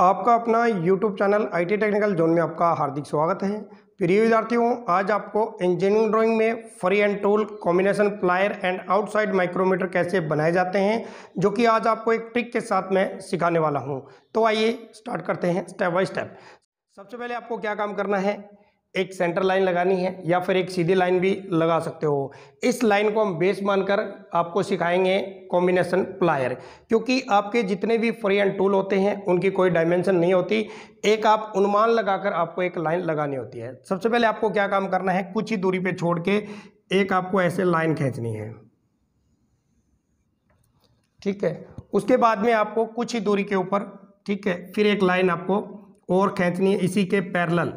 आपका अपना YouTube channel T technical zone में आपका हार्दिक स्वागत है प्रिय विद्यार्थियों आज आपको इंजीनियरिंग ड्राइंग में free and tool combination plier and outside micrometer कैसे बनाए जाते हैं जो कि आज आपको एक ट्रिक के साथ मैं सिखाने वाला हूं तो आइए स्टार्ट करते हैं स्टेप बाय स्टेप सबसे पहले आपको क्या काम करना है एक सेंटर लाइन लगानी है या फिर एक सीधी लाइन भी लगा सकते हो इस लाइन को हम बेस मानकर आपको सिखाएंगे कॉम्बिनेशन प्लायर क्योंकि आपके जितने भी फ्री एंड टूल होते हैं उनकी कोई डायमेंशन नहीं होती एक आप अनुमान लगाकर आपको एक लाइन लगानी होती है सबसे पहले आपको क्या काम करना है कुछ ही दूरी पर छोड़ के एक आपको ऐसे लाइन खींचनी है ठीक है उसके बाद में आपको कुछ ही दूरी के ऊपर ठीक है फिर एक लाइन आपको और खींचनी है इसी के पैरल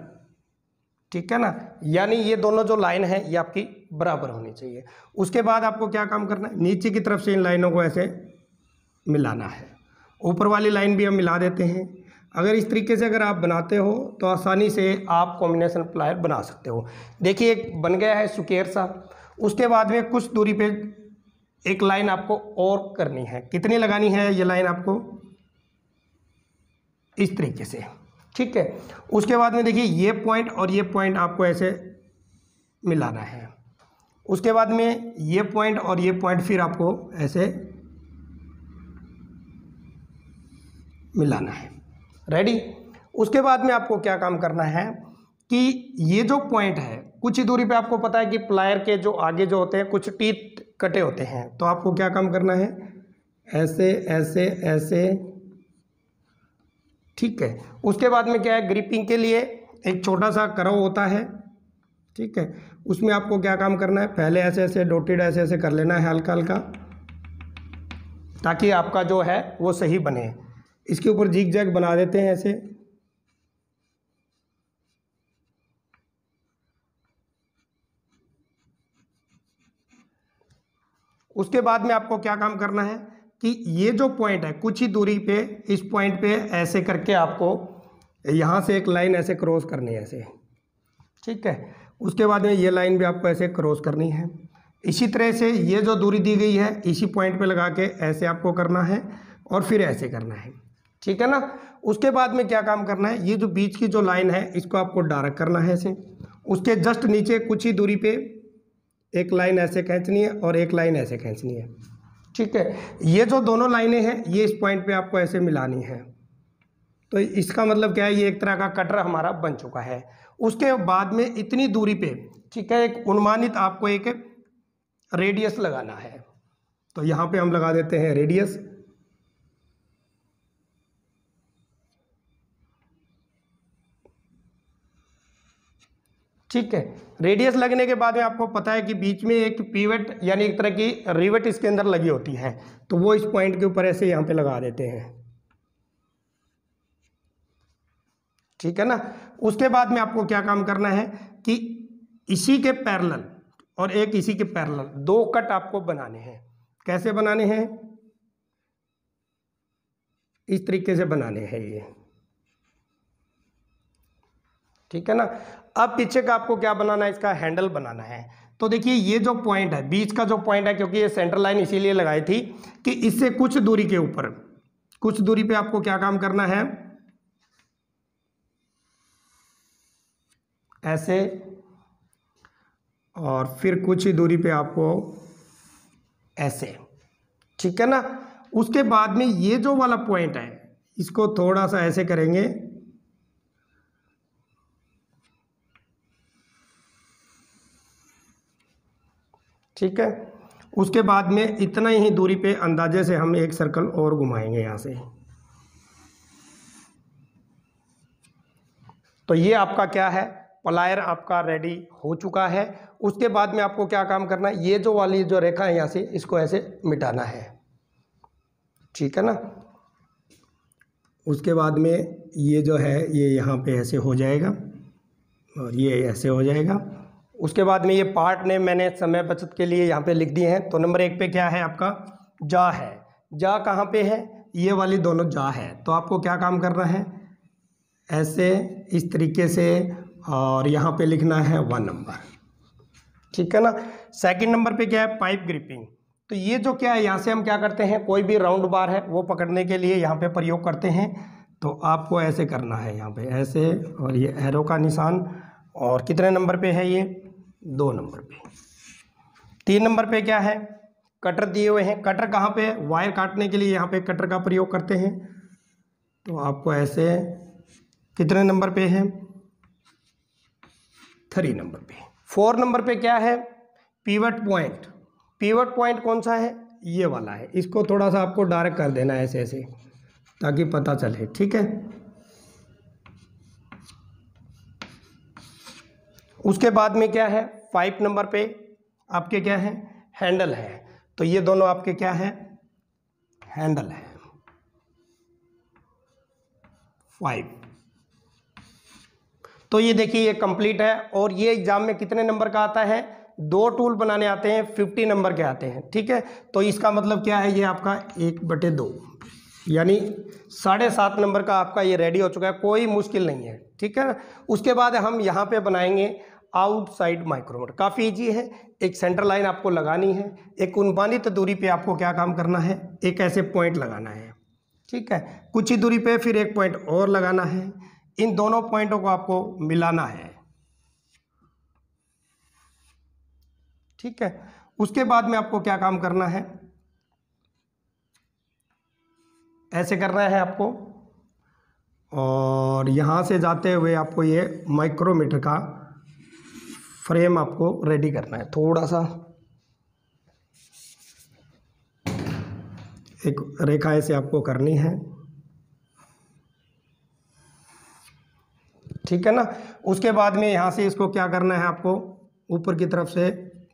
ठीक है ना यानी ये दोनों जो लाइन है ये आपकी बराबर होनी चाहिए उसके बाद आपको क्या काम करना है नीचे की तरफ से इन लाइनों को ऐसे मिलाना है ऊपर वाली लाइन भी हम मिला देते हैं अगर इस तरीके से अगर आप बनाते हो तो आसानी से आप कॉम्बिनेशन प्लायर बना सकते हो देखिए एक बन गया है सुकेर सा उसके बाद में कुछ दूरी पे एक लाइन आपको और करनी है कितनी लगानी है ये लाइन आपको इस तरीके से ठीक है उसके बाद में देखिए ये पॉइंट और ये पॉइंट आपको ऐसे मिलाना है उसके बाद में ये पॉइंट और ये पॉइंट फिर आपको ऐसे मिलाना है रेडी उसके बाद में आपको क्या काम करना है कि ये जो पॉइंट है कुछ ही दूरी पे आपको पता है कि प्लायर के जो आगे जो होते हैं कुछ टीथ कटे होते हैं तो आपको क्या काम करना है ऐसे ऐसे ऐसे ठीक है उसके बाद में क्या है ग्रिपिंग के लिए एक छोटा सा करव होता है ठीक है उसमें आपको क्या काम करना है पहले ऐसे ऐसे डोटेड ऐसे ऐसे कर लेना है हल्का हल्का ताकि आपका जो है वो सही बने इसके ऊपर जिग जैग बना देते हैं ऐसे उसके बाद में आपको क्या काम करना है कि ये जो पॉइंट है कुछ ही दूरी पे इस पॉइंट पे ऐसे करके आपको यहाँ से एक लाइन ऐसे क्रॉस करनी है ऐसे ठीक है उसके बाद में ये लाइन भी आपको ऐसे क्रॉस करनी है इसी तरह से ये जो दूरी दी गई है इसी पॉइंट पे लगा के ऐसे आपको करना है और फिर ऐसे करना है ठीक है ना उसके बाद में क्या काम करना है ये जो बीच की जो लाइन है इसको आपको डार्क करना है ऐसे उसके जस्ट नीचे कुछ ही दूरी पर एक लाइन ऐसे खींचनी है और एक लाइन ऐसे खींचनी है ठीक है ये जो दोनों लाइनें हैं ये इस पॉइंट पे आपको ऐसे मिलानी है तो इसका मतलब क्या है ये एक तरह का कटर हमारा बन चुका है उसके बाद में इतनी दूरी पे ठीक है एक अनुमानित आपको एक रेडियस लगाना है तो यहाँ पे हम लगा देते हैं रेडियस ठीक है रेडियस लगने के बाद में आपको पता है कि बीच में एक पीवेट यानी एक तरह की रिवेट इसके अंदर लगी होती है तो वो इस पॉइंट के ऊपर ऐसे यहाँ पे लगा देते हैं ठीक है ना उसके बाद में आपको क्या काम करना है कि इसी के पैरल और एक इसी के पैरल दो कट आपको बनाने हैं कैसे बनाने हैं इस तरीके से बनाने हैं ये ठीक है ना अब पीछे का आपको क्या बनाना है इसका हैंडल बनाना है तो देखिए ये जो पॉइंट है बीच का जो पॉइंट है क्योंकि ये सेंटर लाइन इसीलिए लगाई थी कि इससे कुछ दूरी के ऊपर कुछ दूरी पे आपको क्या काम करना है ऐसे और फिर कुछ ही दूरी पे आपको ऐसे ठीक है ना उसके बाद में ये जो वाला पॉइंट है इसको थोड़ा सा ऐसे करेंगे ठीक है उसके बाद में इतना ही दूरी पे अंदाजे से हम एक सर्कल और घुमाएंगे यहाँ से तो ये आपका क्या है प्लायर आपका रेडी हो चुका है उसके बाद में आपको क्या काम करना है ये जो वाली जो रेखा है यहाँ से इसको ऐसे मिटाना है ठीक है ना उसके बाद में ये जो है ये यहाँ पे ऐसे हो जाएगा और ये ऐसे हो जाएगा उसके बाद में ये पार्ट ने मैंने समय बचत के लिए यहाँ पे लिख दिए हैं तो नंबर एक पे क्या है आपका जा है जा कहाँ पे है ये वाली दोनों जा है तो आपको क्या काम करना है ऐसे इस तरीके से और यहाँ पे लिखना है वन नंबर ठीक है ना सेकंड नंबर पे क्या है पाइप ग्रिपिंग तो ये जो क्या है यहाँ से हम क्या करते हैं कोई भी राउंड बार है वो पकड़ने के लिए यहाँ पर प्रयोग करते हैं तो आपको ऐसे करना है यहाँ पर ऐसे और ये एरो का निशान और कितने नंबर पे है ये दो नंबर पे तीन नंबर पे क्या है कटर दिए हुए हैं कटर कहाँ पे वायर काटने के लिए यहाँ पे कटर का प्रयोग करते हैं तो आपको ऐसे कितने नंबर पे है थ्री नंबर पे फोर नंबर पे क्या है पीवट पॉइंट पीवट पॉइंट कौन सा है ये वाला है इसको थोड़ा सा आपको डायरेक्ट कर देना है ऐसे ऐसे ताकि पता चले ठीक है उसके बाद में क्या है फाइव नंबर पे आपके क्या है हैंडल है तो ये दोनों आपके क्या है हैंडल है फाइव तो ये देखिए ये कंप्लीट है और ये एग्जाम में कितने नंबर का आता है दो टूल बनाने आते हैं फिफ्टी नंबर के आते हैं ठीक है तो इसका मतलब क्या है ये आपका एक बटे दो यानी साढ़े सात नंबर का आपका ये रेडी हो चुका है कोई मुश्किल नहीं है ठीक है उसके बाद हम यहाँ पे बनाएंगे आउटसाइड माइक्रोमीटर काफ़ी ईजी है एक सेंटर लाइन आपको लगानी है एक अनुमानित दूरी पे आपको क्या काम करना है एक ऐसे पॉइंट लगाना है ठीक है कुछ ही दूरी पे फिर एक पॉइंट और लगाना है इन दोनों पॉइंटों को आपको मिलाना है ठीक है उसके बाद में आपको क्या काम करना है ऐसे करना है आपको और यहाँ से जाते हुए आपको ये माइक्रोमीटर का फ्रेम आपको रेडी करना है थोड़ा सा एक रेखा ऐसे आपको करनी है ठीक है ना उसके बाद में यहाँ से इसको क्या करना है आपको ऊपर की तरफ से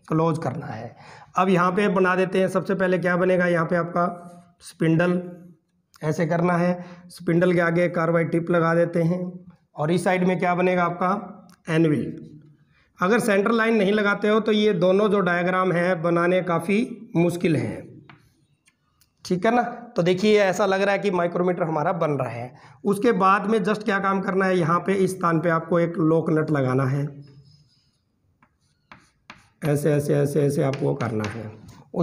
क्लोज करना है अब यहाँ पे बना देते हैं सबसे पहले क्या बनेगा यहाँ पे आपका स्पिंडल ऐसे करना है स्पिंडल के आगे कार्बाइड टिप लगा देते हैं और इस साइड में क्या बनेगा आपका एनविल अगर सेंटर लाइन नहीं लगाते हो तो ये दोनों जो डायग्राम हैं बनाने काफ़ी मुश्किल हैं ठीक है ना तो देखिए ऐसा लग रहा है कि माइक्रोमीटर हमारा बन रहा है उसके बाद में जस्ट क्या काम करना है यहाँ पे इस स्थान पे आपको एक लोक नट लगाना है ऐसे ऐसे ऐसे ऐसे आपको करना है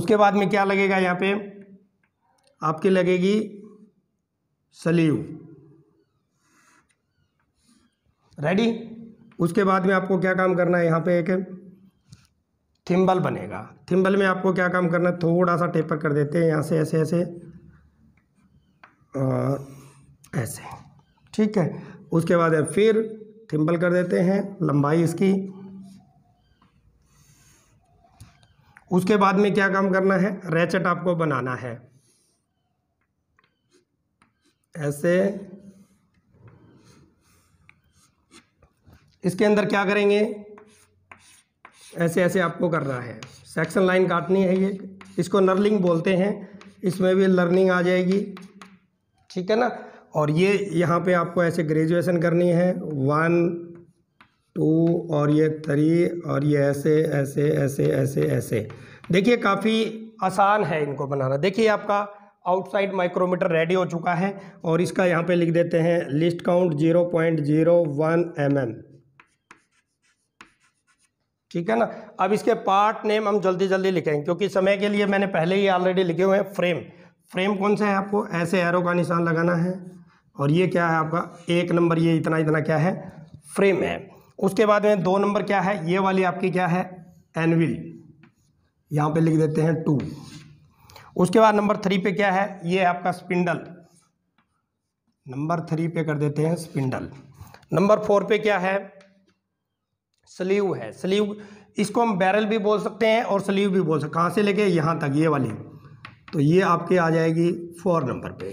उसके बाद में क्या लगेगा यहाँ पे आपकी लगेगी सलीव रेडी उसके बाद में आपको क्या काम करना है यहाँ पे एक थिम्बल बनेगा थिम्बल में आपको क्या काम करना है थोड़ा सा टेपर कर देते हैं यहाँ से ऐसे ऐसे और ऐसे ठीक है उसके बाद फिर थिम्बल कर देते हैं लंबाई इसकी उसके बाद में क्या काम करना है रैचट आपको बनाना है ऐसे इसके अंदर क्या करेंगे ऐसे ऐसे आपको करना है सेक्शन लाइन काटनी है ये इसको नर्लिंग बोलते हैं इसमें भी लर्निंग आ जाएगी ठीक है ना और ये यहाँ पे आपको ऐसे ग्रेजुएशन करनी है वन टू और ये थ्री और ये ऐसे ऐसे ऐसे ऐसे ऐसे देखिए काफ़ी आसान है इनको बनाना देखिए आपका आउटसाइड माइक्रोमीटर रेडी हो चुका है और इसका यहाँ पे लिख देते हैं least count zero point zero one M M ठीक है ना अब इसके पार्ट नेम हम जल्दी जल्दी लिखेंगे क्योंकि समय के लिए मैंने पहले ही ऑलरेडी लिखे हुए हैं फ्रेम फ्रेम कौन सा है आपको ऐसे एरो का निशान लगाना है और ये क्या है आपका एक नंबर ये इतना इतना क्या है फ्रेम है उसके बाद में दो नंबर क्या है ये वाली आपकी क्या है एनविल यहाँ पे लिख देते हैं टू उसके बाद नंबर थ्री पे क्या है ये आपका स्पिंडल नंबर थ्री पे कर देते हैं स्पिंडल नंबर फोर पे क्या है स्लीव है स्लीव इसको हम बैरल भी बोल सकते हैं और स्लीव भी बोल सकते कहाँ से लेके यहाँ तक ये वाली तो ये आपके आ जाएगी फोर नंबर पे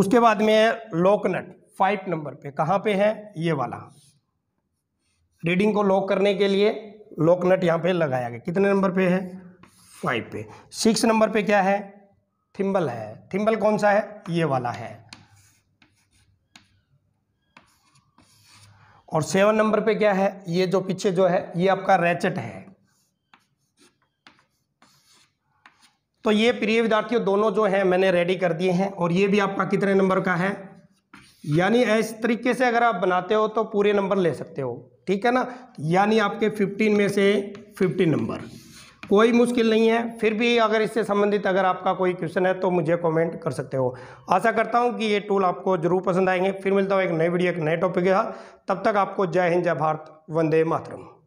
उसके बाद में है लॉकनट फाइव नंबर पे कहाँ पे है ये वाला रीडिंग को लॉक करने के लिए लॉकनट यहाँ पे लगाया गया कितने नंबर पे है फाइव पे सिक्स नंबर पे क्या है थिम्बल है थिम्बल कौन सा है ये वाला है और सेवन नंबर पे क्या है ये जो पीछे जो है ये आपका रैचेट है तो ये प्रिय विद्यार्थियों दोनों जो है मैंने रेडी कर दिए हैं और ये भी आपका कितने नंबर का है यानी इस तरीके से अगर आप बनाते हो तो पूरे नंबर ले सकते हो ठीक है ना यानी आपके 15 में से 15 नंबर कोई मुश्किल नहीं है फिर भी अगर इससे संबंधित अगर आपका कोई क्वेश्चन है तो मुझे कमेंट कर सकते हो आशा करता हूँ कि ये टूल आपको जरूर पसंद आएंगे फिर मिलता हूँ एक नई वीडियो एक नए टॉपिक के साथ तब तक आपको जय हिंद जय भारत वंदे मातरम